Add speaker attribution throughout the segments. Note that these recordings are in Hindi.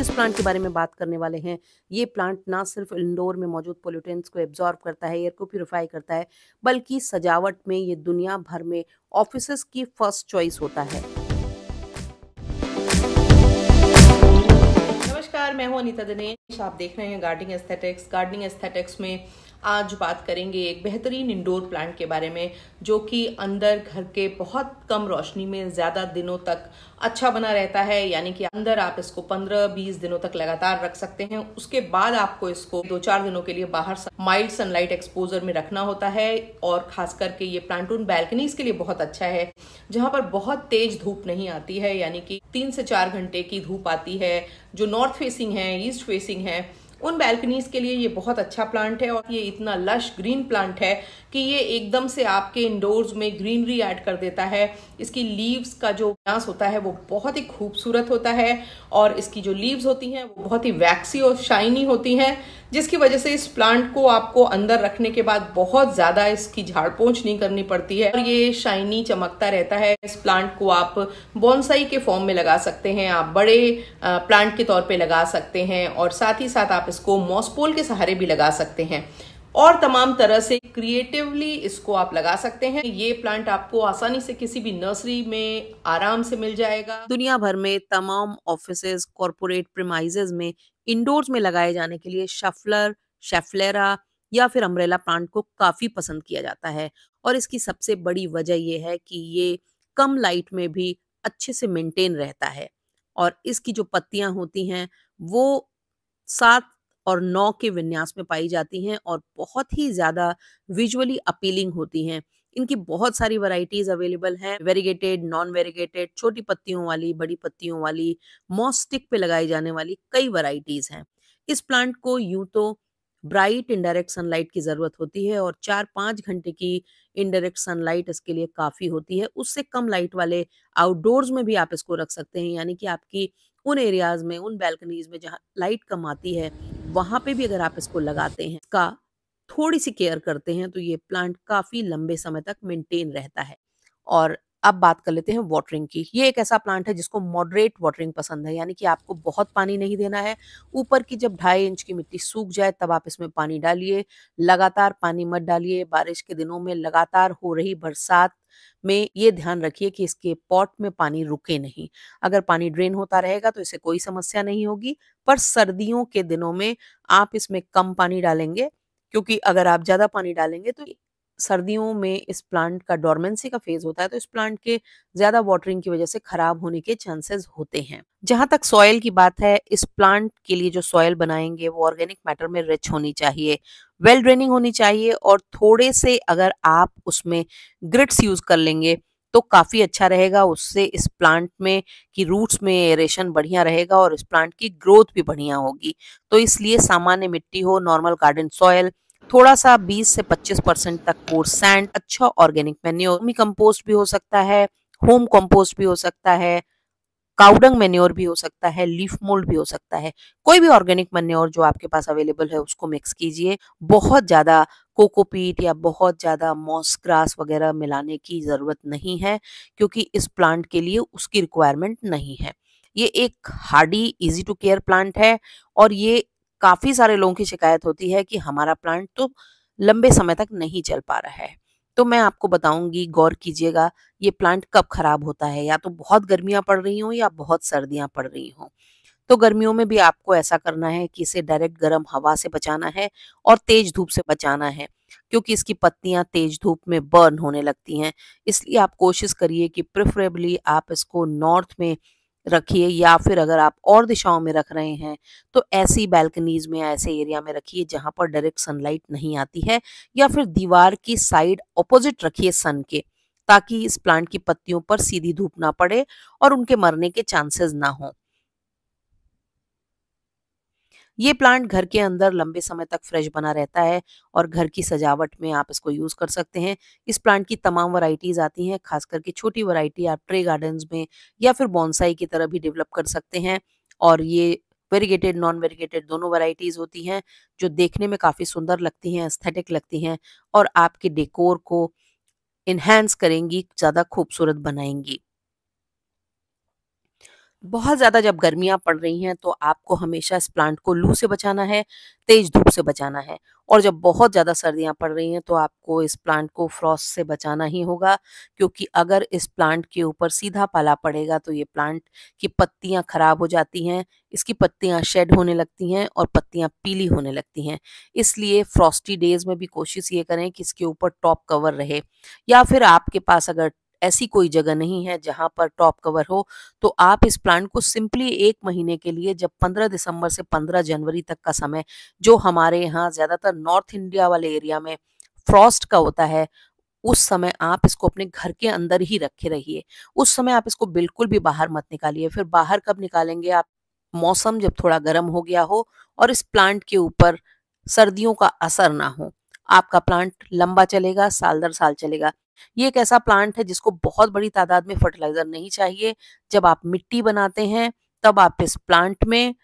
Speaker 1: किस प्लांट के बारे में बात करने वाले हैं ये प्लांट ना सिर्फ इंडोर में मौजूद पोल्यूटेंट्स को एब्जॉर्ब करता है एयर को प्योरीफाई करता है बल्कि सजावट में ये दुनिया भर में ऑफिस की फर्स्ट चॉइस होता है
Speaker 2: नमस्कार मैं हूं अनिता दिनेश आप देख रहे हैं गार्डनिंग एस्थेटिक्स गार्डनिंग एस्थेटिक्स में आज बात करेंगे एक बेहतरीन इंडोर प्लांट के बारे में जो कि अंदर घर के बहुत कम रोशनी में ज़्यादा दिनों तक अच्छा बना रहता है यानी कि अंदर आप इसको 15-20 दिनों तक लगातार रख सकते हैं उसके बाद आपको इसको दो चार दिनों के लिए बाहर माइल्ड सनलाइट एक्सपोजर में रखना होता है और खास करके ये प्लांटून बैल्कनीज के लिए बहुत अच्छा है जहां पर बहुत तेज धूप नहीं आती है यानी कि तीन से चार घंटे की धूप आती है जो नॉर्थ फेसिंग है ईस्ट फेसिंग है उन बैल्कनीज के लिए ये बहुत अच्छा प्लांट है और ये इतना लश ग्रीन प्लांट है कि ये एकदम से आपके इंडोर्स में ग्रीनरी ऐड कर देता है इसकी लीव्स का जो विन्यास होता है वो बहुत ही खूबसूरत होता है और इसकी जो लीव्स होती हैं वो बहुत ही वैक्सी और शाइनी होती हैं जिसकी वजह से इस प्लांट को आपको अंदर रखने के बाद बहुत ज़्यादा इसकी झाड़ नहीं करनी पड़ती है और ये शाइनी चमकता रहता है इस प्लांट को आप बॉन्साई के फॉर्म में लगा सकते हैं आप बड़े प्लांट के तौर पर लगा सकते हैं और साथ ही साथ आप इसको मॉसपोल के सहारे भी लगा सकते हैं और तमाम तरह से क्रिएटिवली इसको आप लगा सकते हैं ये प्लांट आपको आसानी से किसी भी नर्सरी में आराम से मिल जाएगा दुनिया भर में तमाम ऑफिस कॉरपोरेट
Speaker 1: प्रमाइजेज में इंडोर्स में लगाए जाने के लिए शफलर शेफलेरा या फिर अम्ब्रेला प्लांट को काफी पसंद किया जाता है और इसकी सबसे बड़ी वजह यह है कि ये कम लाइट में भी अच्छे से मेंटेन रहता है और इसकी जो पत्तियां होती हैं वो सात और नौ के विन्यास में पाई जाती हैं और बहुत ही ज़्यादा विजुअली अपीलिंग होती हैं इनकी बहुत सारी वैरायटीज अवेलेबल हैं वेरीगेटेड नॉन वेरीगेटेड छोटी पत्तियों वाली बड़ी पत्तियों वाली मॉस्टिक पे लगाई जाने वाली कई वैरायटीज हैं इस प्लांट को यूं तो ब्राइट इनडायरेक्ट सनलाइट की ज़रूरत होती है और चार पाँच घंटे की इनडायरेक्ट सनलाइट इसके लिए काफ़ी होती है उससे कम लाइट वाले आउटडोर्स में भी आप इसको रख सकते हैं यानी कि आपकी उन एरियाज़ में उन बैल्कनीज में जहाँ लाइट कम आती है वहाँ पे भी अगर आप इसको लगाते हैं का थोड़ी सी केयर करते हैं तो ये प्लांट काफ़ी लंबे समय तक मेंटेन रहता है और अब बात कर लेते हैं वाटरिंग की ये एक ऐसा प्लांट है जिसको मॉडरेट वाटरिंग पसंद है यानी कि आपको बहुत पानी नहीं देना है ऊपर की जब ढाई इंच की मिट्टी सूख जाए तब आप इसमें पानी डालिए लगातार पानी मत डालिए बारिश के दिनों में लगातार हो रही बरसात में ये ध्यान रखिए कि इसके पॉट में पानी रुके नहीं अगर पानी ड्रेन होता रहेगा तो इसे कोई समस्या नहीं होगी पर सर्दियों के दिनों में आप इसमें कम पानी डालेंगे क्योंकि अगर आप ज्यादा पानी डालेंगे तो सर्दियों में इस प्लांट का डॉर्मेंसी का फेज होता है तो इस प्लांट के ज्यादा वाटरिंग की वजह से खराब होने के चांसेस होते हैं जहां तक सॉयल की बात है इस प्लांट के लिए जो सॉयल बनाएंगे वो ऑर्गेनिक मैटर में रिच होनी चाहिए वेल ड्रेनिंग होनी चाहिए और थोड़े से अगर आप उसमें ग्रिट्स यूज कर लेंगे तो काफ़ी अच्छा रहेगा उससे इस प्लांट में की रूट्स में एरेशन बढ़िया रहेगा और इस प्लांट की ग्रोथ भी बढ़िया होगी तो इसलिए सामान्य मिट्टी हो नॉर्मल गार्डन सॉयल थोड़ा सा 20 से 25 परसेंट तक कोर्स सैंड अच्छा ऑर्गेनिक मेन्योर कंपोस्ट भी हो सकता है होम कंपोस्ट भी हो सकता है काउडंग मेन्योर भी हो सकता है लीफ मोल्ड भी हो सकता है कोई भी ऑर्गेनिक मेन्योर जो आपके पास अवेलेबल है उसको मिक्स कीजिए बहुत ज़्यादा कोकोपीट या बहुत ज़्यादा मॉस ग्रास वगैरह मिलाने की ज़रूरत नहीं है क्योंकि इस प्लांट के लिए उसकी रिक्वायरमेंट नहीं है ये एक hardy easy to care plant है और ये काफ़ी सारे लोगों की शिकायत होती है कि हमारा प्लांट तो लंबे समय तक नहीं चल पा रहा है तो मैं आपको बताऊंगी गौर कीजिएगा ये प्लांट कब खराब होता है या तो बहुत गर्मियां पड़ रही हों या बहुत सर्दियां पड़ रही हों तो गर्मियों में भी आपको ऐसा करना है कि इसे डायरेक्ट गर्म हवा से बचाना है और तेज धूप से बचाना है क्योंकि इसकी पत्तियां तेज धूप में बर्न होने लगती हैं इसलिए आप कोशिश करिए कि प्रेफरेबली आप इसको नॉर्थ में रखिए या फिर अगर आप और दिशाओं में रख रहे हैं तो ऐसी बैल्कनीज में ऐसे एरिया में रखिए जहाँ पर डायरेक्ट सनलाइट नहीं आती है या फिर दीवार की साइड अपोजिट रखिए सन के ताकि इस प्लांट की पत्तियों पर सीधी धूप ना पड़े और उनके मरने के चांसेस ना हों ये प्लांट घर के अंदर लंबे समय तक फ्रेश बना रहता है और घर की सजावट में आप इसको यूज़ कर सकते हैं इस प्लांट की तमाम वराइटीज आती हैं खास करके छोटी वरायटी आप ट्रे गार्डन में या फिर बॉन्साई की तरह भी डेवलप कर सकते हैं और ये वेरीगेटेड नॉन वेरीगेटेड दोनों वराइटीज होती हैं जो देखने में काफ़ी सुंदर लगती हैं एस्थेटिक लगती हैं और आपके डेकोर को इन्हेंस करेंगी ज़्यादा खूबसूरत बनाएंगी बहुत ज़्यादा जब गर्मियाँ पड़ रही हैं तो आपको हमेशा इस प्लांट को लू से बचाना है तेज़ धूप से बचाना है और जब बहुत ज़्यादा सर्दियाँ पड़ रही हैं तो आपको इस प्लांट को फ्रॉस्ट से बचाना ही होगा क्योंकि अगर इस प्लांट के ऊपर सीधा पाला पड़ेगा तो ये प्लांट की पत्तियाँ ख़राब हो जाती हैं इसकी पत्तियाँ शेड होने लगती हैं और पत्तियाँ पीली होने लगती हैं इसलिए फ्रॉस्टी डेज में भी कोशिश ये करें कि इसके ऊपर टॉप कवर रहे या फिर आपके पास अगर ऐसी कोई जगह नहीं है जहां पर टॉप कवर हो तो आप इस प्लांट को सिंपली एक महीने के लिए जब 15 दिसंबर से 15 जनवरी तक का समय जो हमारे यहाँ ज़्यादातर नॉर्थ इंडिया वाले एरिया में फ्रॉस्ट का होता है उस समय आप इसको अपने घर के अंदर ही रखे रहिए उस समय आप इसको बिल्कुल भी बाहर मत निकालिए फिर बाहर कब निकालेंगे आप मौसम जब थोड़ा गर्म हो गया हो और इस प्लांट के ऊपर सर्दियों का असर ना हो आपका प्लांट लंबा चलेगा साल दर साल चलेगा ये एक ऐसा प्लांट है जिसको बहुत बड़ी तादाद में फर्टिलाइजर नहीं चाहिए जब आप मिट्टी बनाते हैं तब आप इस प्लांट में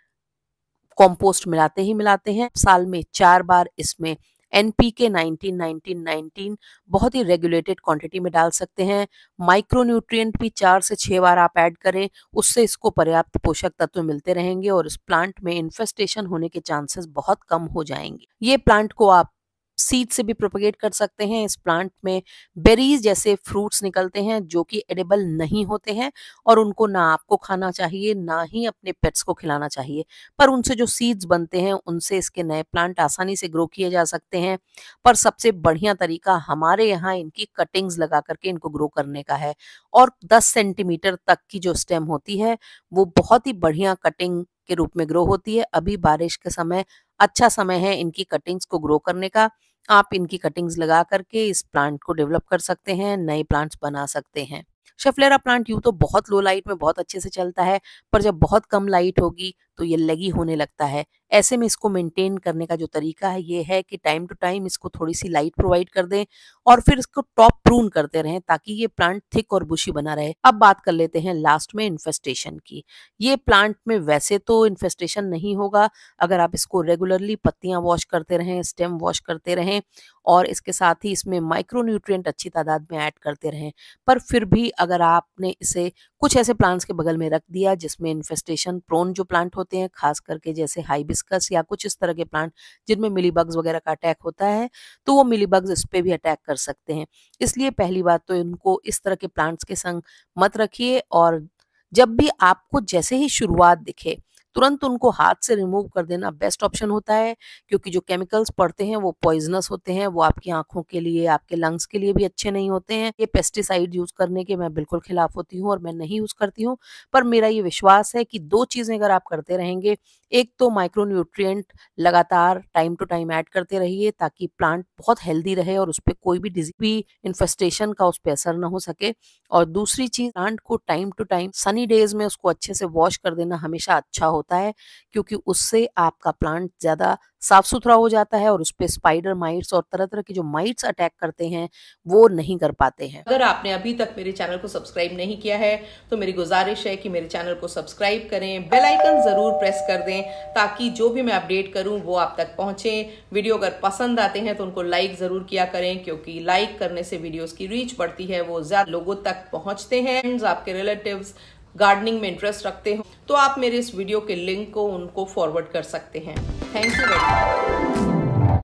Speaker 1: कंपोस्ट मिलाते ही मिलाते हैं साल में चार बार इसमें एन पी के नाइनटीन बहुत ही रेगुलेटेड क्वांटिटी में डाल सकते हैं माइक्रोन्यूट्रिएंट भी चार से छह बार आप ऐड करें उससे इसको पर्याप्त पोषक तत्व मिलते रहेंगे और इस प्लांट में इन्फेस्टेशन होने के चांसेस बहुत कम हो जाएंगे ये प्लांट को आप सीड से भी प्रोपोगेट कर सकते हैं इस प्लांट में बेरीज जैसे फ्रूट्स निकलते हैं जो कि एडेबल नहीं होते हैं और उनको ना आपको खाना चाहिए ना ही अपने पेट्स को खिलाना चाहिए पर उनसे जो सीड्स बनते हैं उनसे इसके नए प्लांट आसानी से ग्रो किए जा सकते हैं पर सबसे बढ़िया तरीका हमारे यहाँ इनकी कटिंग्स लगा करके इनको ग्रो करने का है और दस सेंटीमीटर तक की जो स्टेम होती है वो बहुत ही बढ़िया कटिंग के रूप में ग्रो होती है अभी बारिश के समय अच्छा समय है इनकी कटिंग्स को ग्रो करने का आप इनकी कटिंग्स लगा करके इस प्लांट को डेवलप कर सकते हैं नए प्लांट्स बना सकते हैं शफलेरा प्लांट यूँ तो बहुत लो लाइट में बहुत अच्छे से चलता है पर जब बहुत कम लाइट होगी तो ये लगी होने लगता है ऐसे में इसको मेंटेन करने का जो तरीका है ये है कि टाइम टू टाइम इसको थोड़ी सी लाइट प्रोवाइड कर दें और फिर इसको टॉप प्रून करते रहें ताकि ये प्लांट थिक और बुशी बना रहे अब बात कर लेते हैं लास्ट में इन्फेस्टेशन की ये प्लांट में वैसे तो इन्फेस्टेशन नहीं होगा अगर आप इसको रेगुलरली पत्तियां वॉश करते रहें स्टेम वॉश करते रहें और इसके साथ ही इसमें न्यूट्रिय अच्छी तादाद में ऐड करते रहें पर फिर भी अगर आपने इसे कुछ ऐसे प्लांट्स के बगल में रख दिया जिसमें इन्फेस्टेशन प्रोन जो प्लांट होते हैं खास करके जैसे हाइबिस्कस या कुछ इस तरह के प्लांट जिनमें मिलीबग्स वगैरह का अटैक होता है तो वो मिलीबग्स इस पर भी अटैक कर कर सकते हैं इसलिए पहली बात तो इनको इस तरह के प्लांट्स के संग मत रखिए और जब भी आपको जैसे ही शुरुआत दिखे तुरंत उनको हाथ से रिमूव कर देना बेस्ट ऑप्शन होता है क्योंकि जो केमिकल्स पड़ते हैं वो पॉइजनस होते हैं वो आपकी आंखों के लिए आपके लंग्स के लिए भी अच्छे नहीं होते हैं ये पेस्टिसाइड यूज करने के मैं बिल्कुल खिलाफ होती हूँ और मैं नहीं यूज करती हूँ पर मेरा ये विश्वास है कि दो चीजें अगर आप करते रहेंगे एक तो माइक्रोन्यूट्रिय लगातार टाइम टू टाइम ऐड करते रहिए ताकि प्लांट बहुत हेल्दी रहे और उस पर कोई भी डिजीज भी इन्फेस्टेशन का उस पर असर ना हो सके और दूसरी चीज प्लांट को time to time sunny days में उसको अच्छे से वॉश कर देना हमेशा अच्छा होता होता है क्योंकि उससे आपका प्लांट ज़्यादा साफ सुथरा हो जाता है और उस पर स्पाइडर माइट्स और तरह तरह के जो माइट्स अटैक करते हैं वो नहीं कर पाते हैं
Speaker 2: अगर आपने अभी तक मेरे चैनल को सब्सक्राइब नहीं किया है तो मेरी गुजारिश है कि मेरे चैनल को सब्सक्राइब करें बेल आइकन जरूर प्रेस कर दें ताकि जो भी मैं अपडेट करूं वो आप तक पहुंचे वीडियो अगर पसंद आते हैं तो उनको लाइक जरूर किया करें क्योंकि लाइक करने से वीडियोस की रीच बढ़ती है वो ज्यादा लोगों तक पहुंचते हैं आपके रिलेटिव गार्डनिंग में इंटरेस्ट रखते हो तो आप मेरे इस वीडियो के लिंक को उनको फॉरवर्ड कर सकते हैं थैंक यू वेरी मच